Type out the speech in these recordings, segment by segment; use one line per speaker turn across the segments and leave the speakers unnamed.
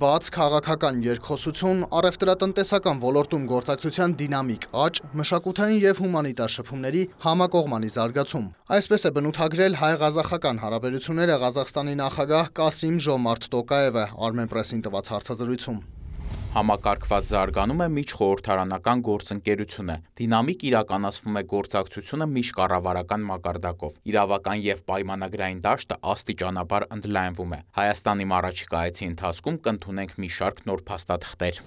Բաց քաղաքական երկխոսություն, առևտրատնտեսական ոլորտում գործակցության դինամիկ աճ, մշակութային եւ հումանիտար շփումների համակողմանի զարգացում։ Այսպես է բնութագրել հայ-ղազախական հարաբերությունները Ղազախստանի նախագահ Կասիմ Ժոմարտ Տոկաևը
Armenpress-ին տված հարցազրույցում։ Համակարգված զարգանում է միջխորհրդարանական գործընկերությունը, դինամիկ իրականացվում է գործակցությունը միջկառավարական մակարդակով, իրավական և պայմանագրային դաշտը աստիճանաբար ընդլայնվում է։ Հայաստանի առաջիկա այցի ընթացքում կընդունենք մի շարք նոր փաստաթղթեր։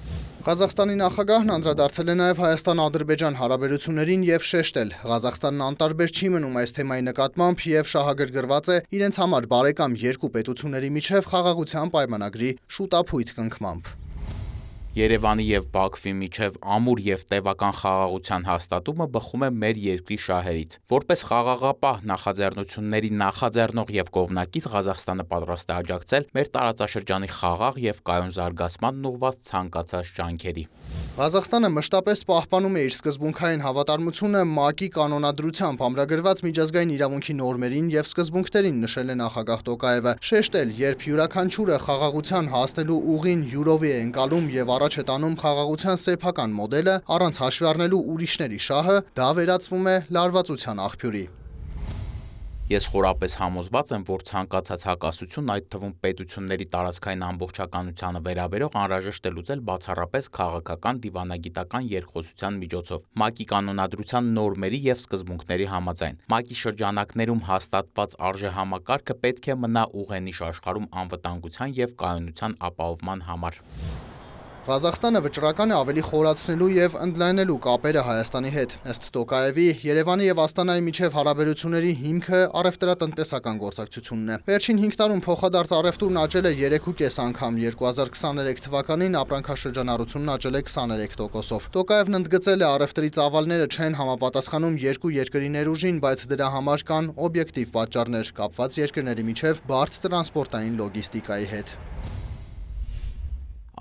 Ղազախստանի նախագահն անդրադարձել է նաև Հայաստան-Ադրբեջան հարաբերություններին և շեշտել։ Ղազախստանն անտարբեր չի մնում այս թեմայի նկատմամբ և շահագրգռված է իրենց համար բարեկամ երկու պետությունների միջև խաղաղության պայմանագրի շուտափույթ կնքմամբ։
Երևանի և Բաքվի միջև ամուր և տևական խաղաղության հաստատումը բխում է մեր երկրի շահերից։ Որպես խաղաղապահ նախաձեռնությունների նախաձեռնող և կողմնակից Ղազախստանը պատրաստ է աջակցել մեր տարածաշրջանի խաղաղ և կայուն զարգացմանն ուղղված ցանկացած ջանքերի։
Ղազախստանը մշտապես պահպանում է իր սկզբունքային հավատարմությունը ՄԱԿ-ի կանոնադրությամբ ամրագրված միջազգային իրավունքի նորմերին և սկզբունքներին նշել է նախագահ Տոկաևը։ Շեշտել, երբ յուրաքանչյուրը խաղաղության հասնելու ուղին յուրովի է ընկալում և առ առաջ է տանում խաղաղության սեփական մոդելը, առանց հաշվի առնելու ուրիշների շահը, դա վերածվում է
լարվածության աղբյուրի։ Ես խորապես համոզված եմ, որ ցանկացած հակասությունն այդ թվում պետությունների տարածքային ամբողջականությանը վերաբերող անհրաժեշտ է լուծել բացառապես քաղաքական դիվանագիտական երկխոսության միջոցով։ ՄԱԿ-ի կանոնադրության նորմերի եւ սկզբունքների համաձայն ՄԱԿ-ի շրջանակներում հաստատված արժեհամակարգը պետք է մնա ուղենիշ աշխարհում անվտանգության եւ կայունության ապահովման համար։
Ղազախստանը վճռական է ավելի խորացնելու եւ ընդլայնելու կապերը Հայաստանի հետ։ Ըստ Տոկաևի, Երևանի եւ Աստանայի միջև հարաբերությունների հիմքը առևտրատնտեսական գործակցությունն է։ Վերջին 5 տարում փոխադարձ առևտուրն աճել է 3.5 անգամ, 2023 թվականին ապրանքաշրջանառությունն աճել է 23%-ով։ Տոկաևն ընդգծել է առևտրի ծավալները չեն համապատասխանում երկու երկրի ներուժին, բայց դրա համար կան օբյեկտիվ պատճառներ կապված երկրների միջև բարդ տրանսպորտային լոգիստիկայի հետ։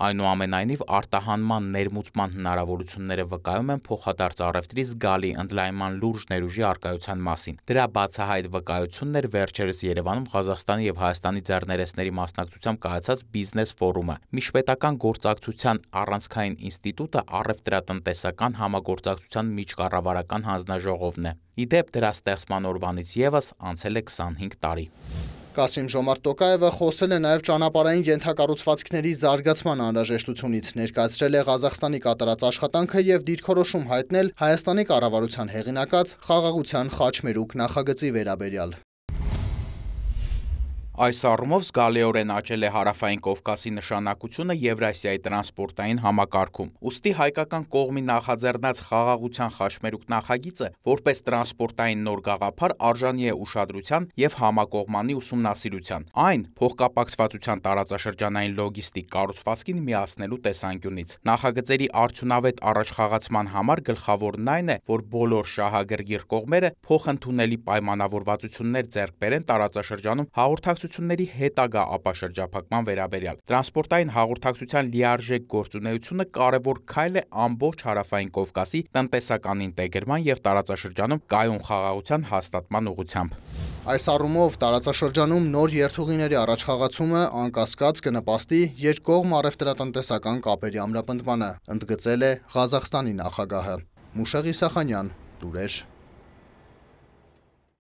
Այնուամենայնիվ արտահանման ներմուծման հնարավորությունները վկայում են փոխադարձ առևտրի զգալի ընդլայնման լուրջ ներուժի առկայության մասին։ Դրա բացահայտ վկայությունն էր վերջերս Երևանում Ղազախստանի եւ Հայաստանի ձեռներեցների մասնակցությամբ կայացած բիզնես ֆորումը։ Միջպետական գործակցության առանցքային ինստիտուտը առևտրատնտեսական համագործակցության միջկառավարական հանձնաժողովն է։ Իդեպ դրա ստեղծման օրվանից եւս անցել է 25 տարի։
Կասիմ Ժոմարտ Տոկաևը խոսել է նաև ճանապարհային ենթակառուցվածքների զարգացման անհրաժեշտությունից, ներկայացրել է Ղազախստանի կատարած աշխատանքը եւ դիրքորոշում հայտնել Հայաստանի կառավարության հեղինակած խաղաղության խաչմերուկ նախագծի վերաբերյալ։
Այս առումով զգալիորեն աճել է Հարավային Կովկասի նշանակությունը Եվրասիայի տրանսպորտային համակարգում։ Ոստի հայկական կողմի նախաձեռնած խաղաղության խաչմերուկ նախագիծը որպես տրանսպորտային նոր գաղափար արժանի է ուշադրության եւ համակողմանի ուսումնասիրության։ Այն փոխկապակցվածության տարածաշրջանային լոգիստիկ կառուցվածքին միացնելու տեսանկյունից։ Նախագծերի արդյունավետ առաջխաղացման համար գլխավորն այն է, որ բոլոր շահագրգիռ կողմերը փոխընդունելի պայմանավորվածություններ ձեռք բերեն տարածաշրջանում հաղորդակցության բանակցությունների հետագա ապաշրջափակման վերաբերյալ։ Տրանսպորտային հաղորդակցության լիարժեք գործունեությունը կարևոր քայլ է ամբողջ հարավային Կովկասի տնտեսական ինտեգրման եւ տարածաշրջանում կայուն խաղաղության հաստատման ուղղությամբ։
Այս առումով տարածաշրջանում նոր երթուղիների առաջխաղացումը անկասկած կնպաստի երկկողմ առևտրատնտեսական կապերի ամրապնդմանը, ընդգծել է Ղազախստանի նախագահը։ Մուշեղ Իսախանյան, լուրեր։